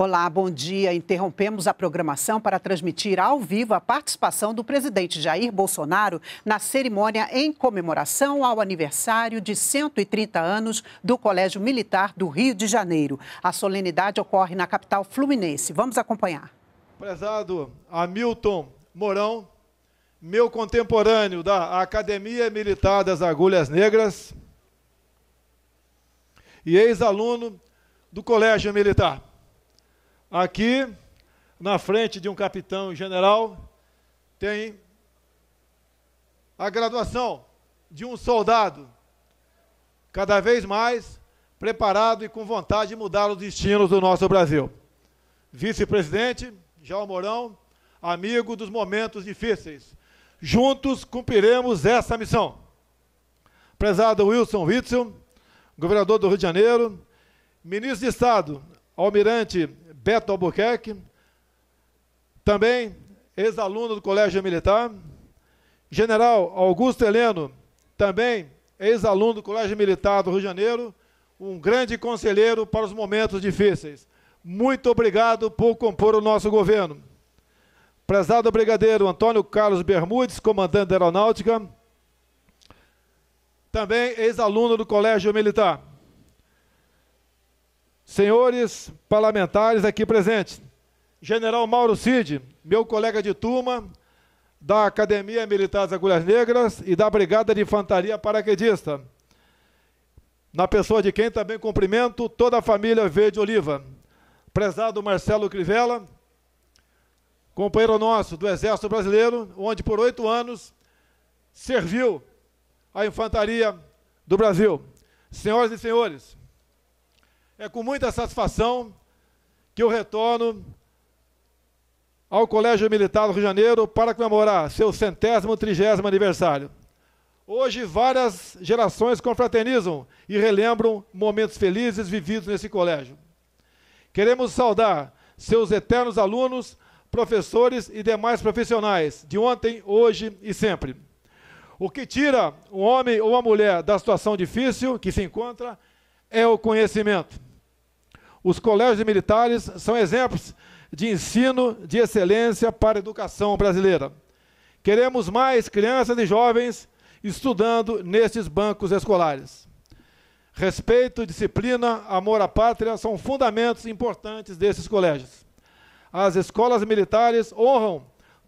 Olá, bom dia. Interrompemos a programação para transmitir ao vivo a participação do presidente Jair Bolsonaro na cerimônia em comemoração ao aniversário de 130 anos do Colégio Militar do Rio de Janeiro. A solenidade ocorre na capital fluminense. Vamos acompanhar. Prezado Hamilton Mourão, meu contemporâneo da Academia Militar das Agulhas Negras e ex-aluno do Colégio Militar. Aqui, na frente de um capitão general, tem a graduação de um soldado, cada vez mais preparado e com vontade de mudar os destinos do nosso Brasil. Vice-presidente, João Mourão, amigo dos momentos difíceis. Juntos cumpriremos essa missão. Prezado Wilson Witzel, governador do Rio de Janeiro, ministro de Estado, almirante Beto Albuquerque, também ex-aluno do Colégio Militar. General Augusto Heleno, também ex-aluno do Colégio Militar do Rio de Janeiro, um grande conselheiro para os momentos difíceis. Muito obrigado por compor o nosso governo. Prezado Brigadeiro Antônio Carlos Bermudes, comandante da Aeronáutica, também ex-aluno do Colégio Militar senhores parlamentares aqui presentes, General Mauro Cid, meu colega de turma da Academia Militar das Agulhas Negras e da Brigada de Infantaria Paraquedista. Na pessoa de quem também cumprimento toda a família Verde Oliva. Prezado Marcelo Crivella, companheiro nosso do Exército Brasileiro, onde por oito anos serviu a infantaria do Brasil. Senhoras e senhores, é com muita satisfação que eu retorno ao Colégio Militar do Rio de Janeiro para comemorar seu centésimo trigésimo aniversário. Hoje, várias gerações confraternizam e relembram momentos felizes vividos nesse colégio. Queremos saudar seus eternos alunos, professores e demais profissionais de ontem, hoje e sempre. O que tira um homem ou uma mulher da situação difícil que se encontra é o conhecimento. Os colégios militares são exemplos de ensino de excelência para a educação brasileira. Queremos mais crianças e jovens estudando nestes bancos escolares. Respeito, disciplina, amor à pátria são fundamentos importantes desses colégios. As escolas militares honram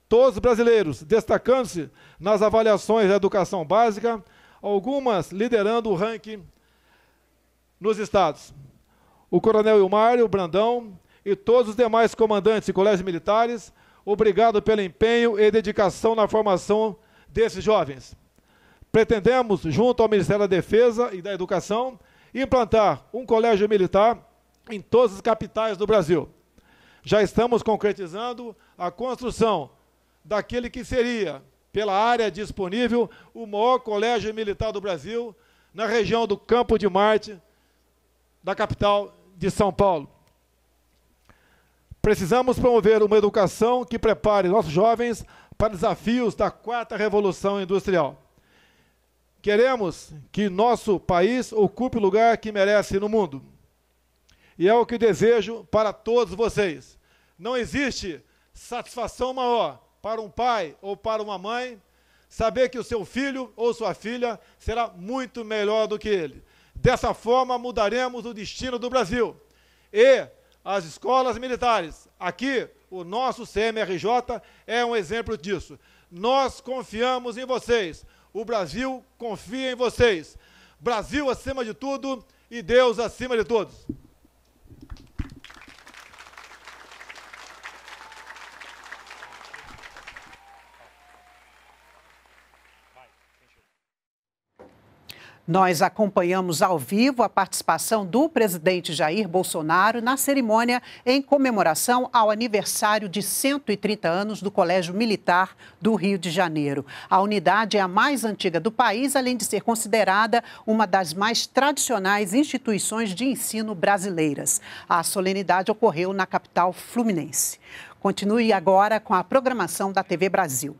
todos os brasileiros, destacando-se nas avaliações da educação básica, algumas liderando o ranking nos estados o Coronel Ilmário, Brandão e todos os demais comandantes e colégios militares, obrigado pelo empenho e dedicação na formação desses jovens. Pretendemos, junto ao Ministério da Defesa e da Educação, implantar um colégio militar em todas as capitais do Brasil. Já estamos concretizando a construção daquele que seria, pela área disponível, o maior colégio militar do Brasil, na região do Campo de Marte, da capital de São Paulo. Precisamos promover uma educação que prepare nossos jovens para desafios da quarta revolução industrial. Queremos que nosso país ocupe o lugar que merece no mundo. E é o que desejo para todos vocês. Não existe satisfação maior para um pai ou para uma mãe saber que o seu filho ou sua filha será muito melhor do que ele. Dessa forma, mudaremos o destino do Brasil. E as escolas militares, aqui, o nosso CMRJ é um exemplo disso. Nós confiamos em vocês. O Brasil confia em vocês. Brasil acima de tudo e Deus acima de todos. Nós acompanhamos ao vivo a participação do presidente Jair Bolsonaro na cerimônia em comemoração ao aniversário de 130 anos do Colégio Militar do Rio de Janeiro. A unidade é a mais antiga do país, além de ser considerada uma das mais tradicionais instituições de ensino brasileiras. A solenidade ocorreu na capital fluminense. Continue agora com a programação da TV Brasil.